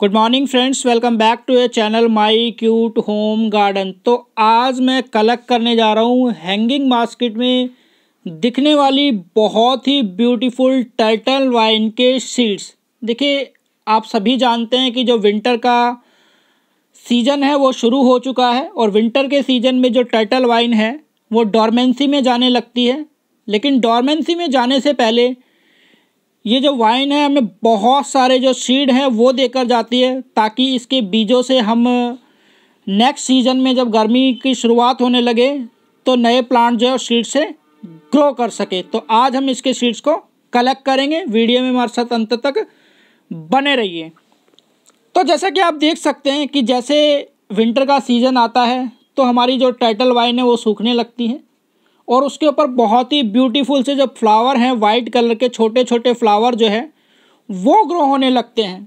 good morning friends welcome back to a channel my cute home garden तो आज मैं collect करने जा रहा हूँ हैंगिंग बास्केट में दिखने वाली बहुत ही ब्यूटीफुल टर्टल वाइन के सीड्स देखिए आप सभी जानते हैं कि जो विंटर का सीज़न है वो शुरू हो चुका है और विंटर के सीज़न में जो टर्टल वाइन है वो डॉर्मेंसी में जाने लगती है लेकिन डॉर्मेंसी में जाने से पहले ये जो वाइन है हमें बहुत सारे जो सीड हैं वो देकर जाती है ताकि इसके बीजों से हम नेक्स्ट सीजन में जब गर्मी की शुरुआत होने लगे तो नए प्लांट जो है सीड से ग्रो कर सके तो आज हम इसके सीड्स को कलेक्ट करेंगे वीडियो में हमारे साथ अंत तक बने रहिए तो जैसा कि आप देख सकते हैं कि जैसे विंटर का सीज़न आता है तो हमारी जो टाइटल वाइन है वो सूखने लगती है और उसके ऊपर बहुत ही ब्यूटीफुल से जो फ्लावर हैं वाइट कलर के छोटे छोटे फ्लावर जो है वो ग्रो होने लगते हैं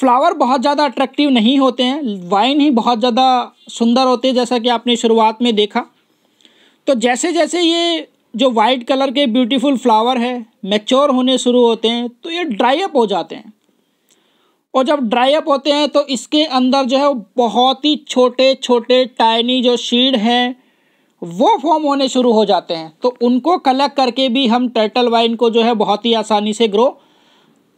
फ्लावर बहुत ज़्यादा अट्रैक्टिव नहीं होते हैं वाइन ही बहुत ज़्यादा सुंदर होते हैं जैसा कि आपने शुरुआत में देखा तो जैसे जैसे ये जो वाइट कलर के ब्यूटीफुल फ्लावर है मैच्योर होने शुरू होते हैं तो ये ड्राई अप हो जाते हैं और जब ड्राई अप होते हैं तो इसके अंदर जो है बहुत ही छोटे छोटे टाइनी जो शीड हैं वो फॉर्म होने शुरू हो जाते हैं तो उनको कलेक्ट करके भी हम टर्टल वाइन को जो है बहुत ही आसानी से ग्रो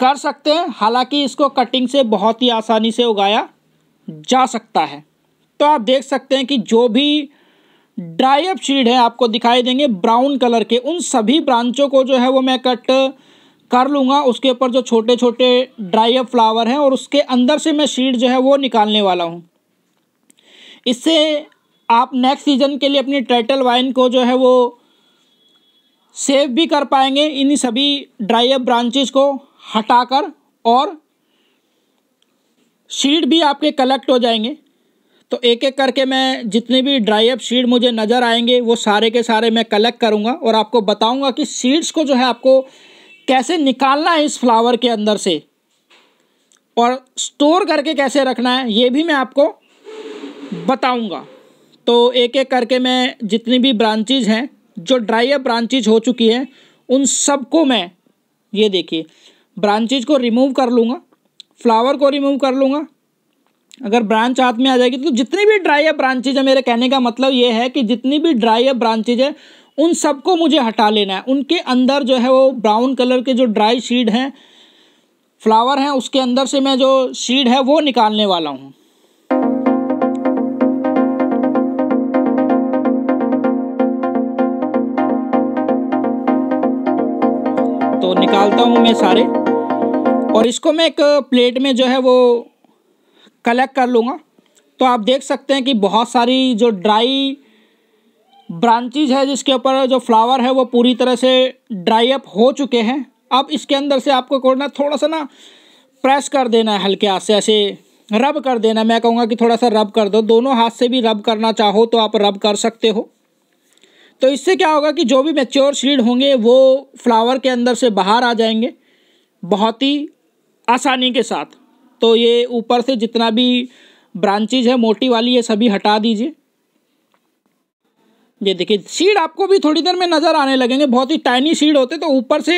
कर सकते हैं हालांकि इसको कटिंग से बहुत ही आसानी से उगाया जा सकता है तो आप देख सकते हैं कि जो भी ड्राई अप शीड है आपको दिखाई देंगे ब्राउन कलर के उन सभी ब्रांचों को जो है वो मैं कट कर लूँगा उसके ऊपर जो छोटे छोटे ड्राई अप फ्लावर हैं और उसके अंदर से मैं शीड जो है वो निकालने वाला हूँ इससे आप नेक्स्ट सीजन के लिए अपनी टाइटल वाइन को जो है वो सेव भी कर पाएंगे इन सभी ड्राई अप ब्रांचेस को हटाकर और सीड भी आपके कलेक्ट हो जाएंगे तो एक एक करके मैं जितने भी ड्राई अप सीड मुझे नज़र आएंगे वो सारे के सारे मैं कलेक्ट करूँगा और आपको बताऊँगा कि सीड्स को जो है आपको कैसे निकालना है इस फ्लावर के अंदर से और स्टोर करके कैसे रखना है ये भी मैं आपको बताऊँगा तो एक एक करके मैं जितनी भी ब्रांचेज हैं जो ड्राई अप ब्रांचेज हो चुकी हैं उन सबको मैं ये देखिए ब्रांचेज को रिमूव कर लूँगा फ्लावर को रिमूव कर लूँगा अगर ब्रांच हाथ में आ जाएगी तो जितनी भी ड्राई अप ब्रांचेज है मेरे कहने का मतलब ये है कि जितनी भी ड्राई अप ब्रांचेज है उन सबको मुझे हटा लेना है उनके अंदर जो है वो ब्राउन कलर के जो ड्राई सीड हैं फ्लावर हैं उसके अंदर से मैं जो सीड है वो निकालने वाला हूँ तो निकालता हूँ मैं सारे और इसको मैं एक प्लेट में जो है वो कलेक्ट कर लूँगा तो आप देख सकते हैं कि बहुत सारी जो ड्राई ब्रांचेज है जिसके ऊपर जो फ्लावर है वो पूरी तरह से ड्राई अप हो चुके हैं अब इसके अंदर से आपको करना थोड़ा सा ना प्रेस कर देना है हल्के हाथ से ऐसे रब कर देना मैं कहूँगा कि थोड़ा सा रब कर दो दोनों हाथ से भी रब करना चाहो तो आप रब कर सकते हो तो इससे क्या होगा कि जो भी मेच्योर सीड होंगे वो फ्लावर के अंदर से बाहर आ जाएंगे बहुत ही आसानी के साथ तो ये ऊपर से जितना भी ब्रांचेज है मोटी वाली ये सभी हटा दीजिए ये देखिए सीड आपको भी थोड़ी देर में नज़र आने लगेंगे बहुत ही टाइनी सीड होते तो ऊपर से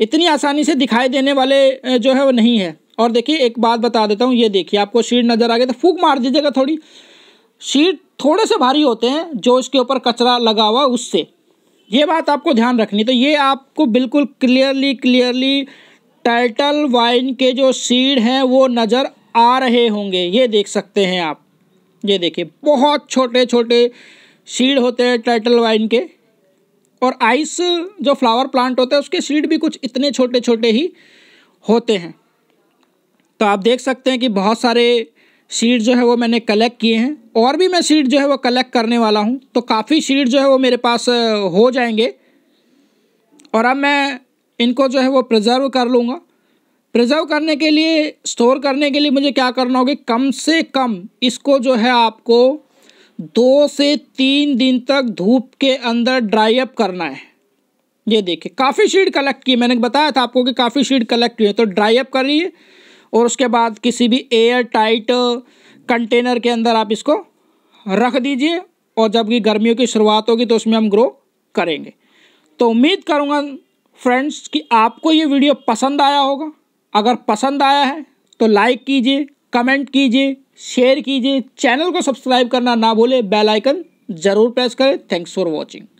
इतनी आसानी से दिखाई देने वाले जो है वो नहीं है और देखिए एक बात बता देता हूँ ये देखिए आपको सीड नज़र आ गई तो फूक मार दीजिएगा थोड़ी सीड थोड़े से भारी होते हैं जो इसके ऊपर कचरा लगा हुआ उससे ये बात आपको ध्यान रखनी तो ये आपको बिल्कुल क्लियरली क्लियरली टाइटल वाइन के जो सीड हैं वो नज़र आ रहे होंगे ये देख सकते हैं आप ये देखिए बहुत छोटे छोटे सीड होते हैं टाइटल वाइन के और आइस जो फ्लावर प्लांट होता है उसके सीड भी कुछ इतने छोटे छोटे ही होते हैं तो आप देख सकते हैं कि बहुत सारे सीड जो है वो मैंने कलेक्ट किए हैं और भी मैं सीड जो है वो कलेक्ट करने वाला हूँ तो काफ़ी सीड जो है वो मेरे पास हो जाएंगे और अब मैं इनको जो है वो प्रिजर्व कर लूँगा प्रिजर्व करने के लिए स्टोर करने के लिए मुझे क्या करना होगा कम से कम इसको जो है आपको दो से तीन दिन तक धूप के अंदर ड्राई अप करना है ये देखिए काफ़ी शीड कलेक्ट की मैंने बताया था आपको कि काफ़ी शीड कलेक्ट हुई है तो ड्राई अप करिए और उसके बाद किसी भी एयर टाइट कंटेनर के अंदर आप इसको रख दीजिए और जब जबकि गर्मियों की शुरुआत होगी तो उसमें हम ग्रो करेंगे तो उम्मीद करूँगा फ्रेंड्स कि आपको ये वीडियो पसंद आया होगा अगर पसंद आया है तो लाइक कीजिए कमेंट कीजिए शेयर कीजिए चैनल को सब्सक्राइब करना ना भूले बेल आइकन ज़रूर प्रेस करें थैंक्स फॉर वॉचिंग